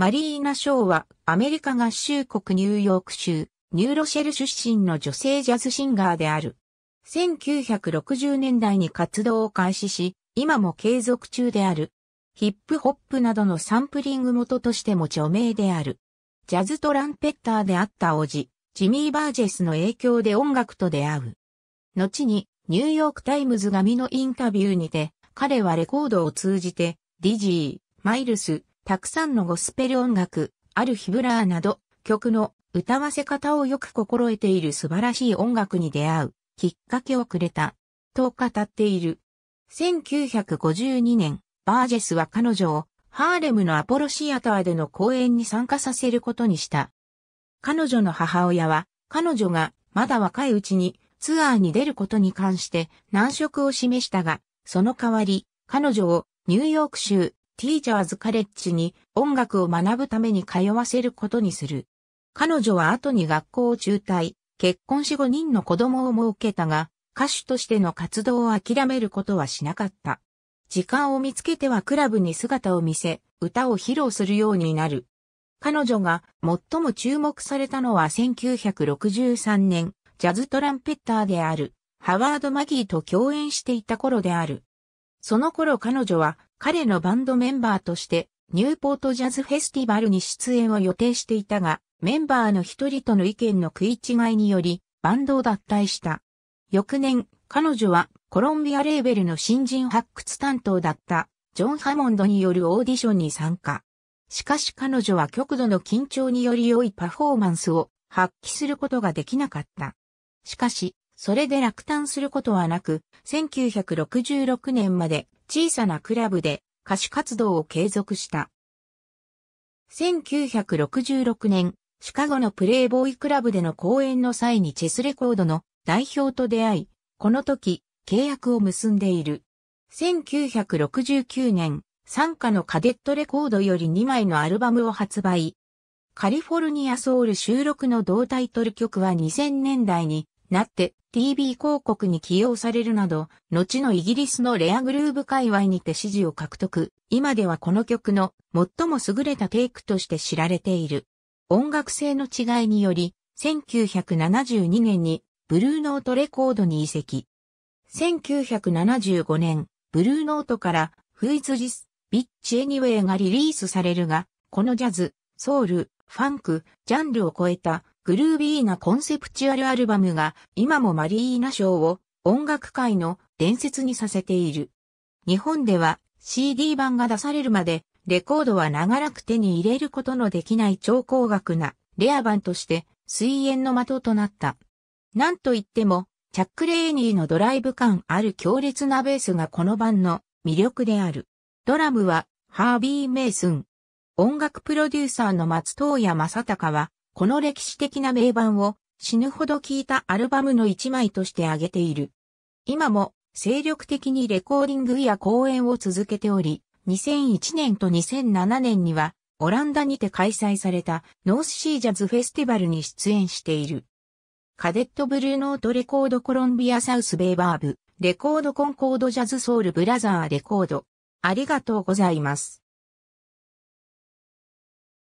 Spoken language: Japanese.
マリーナ・ショーはアメリカ合衆国ニューヨーク州、ニューロシェル出身の女性ジャズシンガーである。1960年代に活動を開始し、今も継続中である。ヒップホップなどのサンプリング元としても著名である。ジャズトランペッターであった王子、ジミー・バージェスの影響で音楽と出会う。後に、ニューヨークタイムズ紙のインタビューにて、彼はレコードを通じて、ディジー、マイルス、たくさんのゴスペル音楽、あるヒブラーなど、曲の歌わせ方をよく心得ている素晴らしい音楽に出会う、きっかけをくれた、と語っている。1952年、バージェスは彼女をハーレムのアポロシアターでの公演に参加させることにした。彼女の母親は、彼女がまだ若いうちにツアーに出ることに関して難色を示したが、その代わり、彼女をニューヨーク州ティーチャーズカレッジに音楽を学ぶために通わせることにする。彼女は後に学校を中退、結婚し5人の子供を設けたが、歌手としての活動を諦めることはしなかった。時間を見つけてはクラブに姿を見せ、歌を披露するようになる。彼女が最も注目されたのは1963年、ジャズトランペッターである、ハワード・マギーと共演していた頃である。その頃彼女は彼のバンドメンバーとして、ニューポートジャズフェスティバルに出演を予定していたが、メンバーの一人との意見の食い違いにより、バンドを脱退した。翌年、彼女はコロンビアレーベルの新人発掘担当だった、ジョン・ハモンドによるオーディションに参加。しかし彼女は極度の緊張により良いパフォーマンスを発揮することができなかった。しかし、それで落胆することはなく、1966年まで小さなクラブで歌手活動を継続した。1966年、シカゴのプレイボーイクラブでの公演の際にチェスレコードの代表と出会い、この時、契約を結んでいる。1969年、参加のカデットレコードより2枚のアルバムを発売。カリフォルニアソウル収録の同タイトル曲は2000年代になって TV 広告に起用されるなど、後のイギリスのレアグルーブ界隈にて支持を獲得。今ではこの曲の最も優れたテイクとして知られている。音楽性の違いにより、1972年にブルーノートレコードに移籍。1975年、ブルーノートから Who is this? Bitch Anyway がリリースされるが、このジャズ、ソウル、ファンク、ジャンルを超えたグルービーなコンセプチュアルアルバムが今もマリーナ賞を音楽界の伝説にさせている。日本では CD 版が出されるまでレコードは長らく手に入れることのできない超高額なレア版として水煙の的となった。なんといってもチャック・レーニーのドライブ感ある強烈なベースがこの版の魅力である。ドラムはハービー・メイスン。音楽プロデューサーの松任谷正隆はこの歴史的な名盤を死ぬほど聴いたアルバムの一枚として挙げている。今も精力的にレコーディングや公演を続けており、2001年と2007年にはオランダにて開催されたノースシージャズフェスティバルに出演している。カデットブルーノートレコードコロンビアサウスベイバーブ、レコードコンコードジャズソウルブラザーレコード。ありがとうございます。